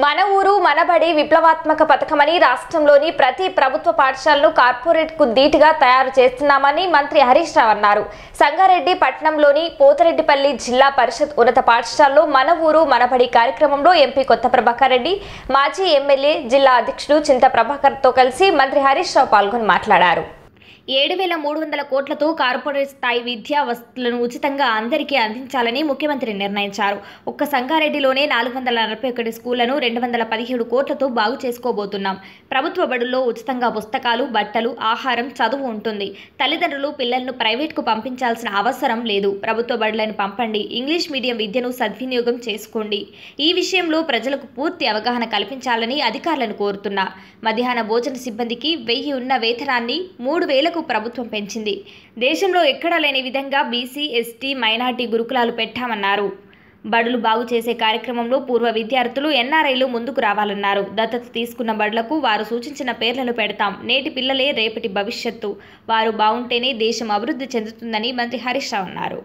మన ఊరు మనబడి విప్లవాత్మక పథకమని రాష్ట్రంలోని ప్రతి ప్రభుత్వ పాఠశాలను కార్పొరేట్ కు ధీటుగా తయారు చేస్తున్నామని మంత్రి హరీష్ రావు అన్నారు సంగారెడ్డి పట్టణంలోని పోతరెడ్డిపల్లి జిల్లా పరిషత్ ఉన్నత పాఠశాలలో మన ఊరు మనబడి కార్యక్రమంలో ఎంపీ కొత్త ప్రభాకర్ రెడ్డి మాజీ ఎమ్మెల్యే జిల్లా అధ్యక్షుడు చింత ప్రభాకర్ తో కలిసి మంత్రి హరీష్ రావు పాల్గొని మాట్లాడారు ఏడు వేల మూడు వందల కోట్లతో కార్పొరేట్ స్థాయి విద్యా వస్తువులను ఉచితంగా అందరికీ అందించాలని ముఖ్యమంత్రి నిర్ణయించారు ఒక్క సంగారెడ్డిలోనే నాలుగు వందల నలభై ఒకటి స్కూళ్లను రెండు వందల పదిహేడు కోట్లతో బాగు చేసుకోబోతున్నాం ప్రభుత్వ బడుల్లో ఉచితంగా పుస్తకాలు బట్టలు ఆహారం చదువు ఉంటుంది తల్లిదండ్రులు పిల్లలను ప్రైవేట్కు పంపించాల్సిన అవసరం లేదు ప్రభుత్వ బడులను పంపండి ఇంగ్లీష్ మీడియం విద్యను సద్వినియోగం చేసుకోండి ఈ విషయంలో ప్రజలకు పూర్తి అవగాహన కల్పించాలని అధికారులను కోరుతున్నా మధ్యాహ్న భోజన సిబ్బందికి వెయ్యి ఉన్న వేతనాన్ని మూడు వేల వేలకు ప్రభుత్వం పెంచింది దేశంలో ఎక్కడా లేని విధంగా బీసీ ఎస్టీ మైనార్టీ గురుకులాలు పెట్టామన్నారు బడులు బాగు చేసే కార్యక్రమంలో పూర్వ విద్యార్థులు ఎన్ఆర్ఐలు ముందుకు రావాలన్నారు దత్తత తీసుకున్న బడులకు వారు సూచించిన పేర్లను పెడతాం నేటి పిల్లలే రేపటి భవిష్యత్తు వారు బాగుంటేనే దేశం అభివృద్ధి చెందుతుందని మంత్రి హరీష్ రావు అన్నారు